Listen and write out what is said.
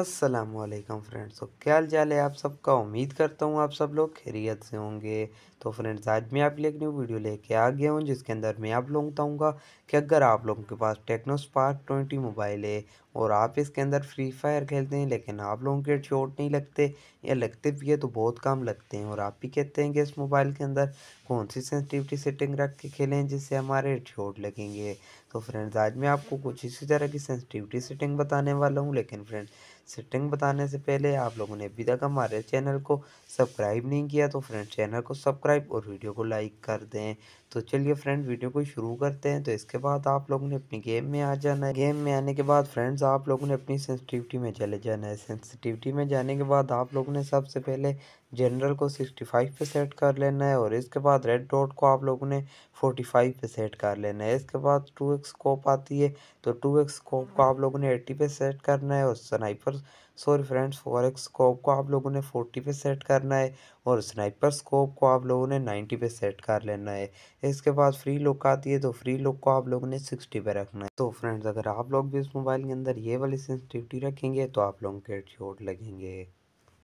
Aslam friends तो क्या हाल चाल है आप सबका उम्मीद करता हूँ आप सब लोग खैरियत से होंगे तो फ्रेंड्स आज मैं आप लिए एक न्यू वीडियो लेके आ गया हूँ जिसके अंदर मैं आप लोगों को बताऊँगा कि अगर आप लोगों के पास टेक्नो स्पार्क ट्वेंटी मोबाइल है और आप इसके अंदर फ्री फायर खेलते हैं लेकिन आप लोगों के चोट नहीं लगते या लगते भी है तो बहुत काम लगते हैं और आप भी कहते हैं कि इस मोबाइल के अंदर कौन सी सेंसिटिविटी सेटिंग रख के खेलें जिससे हमारे चोट लगेंगे तो फ्रेंड्स आज मैं आपको कुछ इसी तरह की सेंसिटिविटी सेटिंग बताने वाला हूँ लेकिन फ्रेंड्स सेटिंग बताने से पहले आप लोगों ने अभी तक हमारे चैनल को सब्सक्राइब नहीं किया तो फ्रेंड चैनल को सब्सक्राइब और वीडियो को लाइक कर दें तो चलिए फ्रेंड वीडियो को शुरू करते हैं तो इसके बाद आप लोगों ने अपनी गेम में आ जाना है गेम में आने के बाद फ्रेंड्स आप लोगों ने अपनी सेंसिटिविटी में चले जाना है सेंसिटिविटी में जाने के बाद आप लोगों ने सबसे पहले जनरल को सिक्सटी फाइव पे सेट कर लेना है और इसके बाद रेड डॉट को आप लोगों ने फोर्टी फाइव पे सेट कर लेना है इसके बाद टू एक्स स्कोप आती है तो टू एक्स स्कोप को आप लोगों ने एट्टी पे सेट करना है और sniper sorry friends forex scope को आप लोगों ने फोर्टी पे सेट करना है और स्नाइपर स्कोप को आप लोगों ने नाइन्टी पे सेट कर लेना है इसके बाद फ्री लुक आती है तो फ्री लुक को आप लोगों ने सिक्सटी पे रखना है तो फ्रेंड्स अगर आप लोग भी इस मोबाइल के अंदर ये वाली सेंसिटिविटी रखेंगे तो आप लोगों के चोट लगेंगे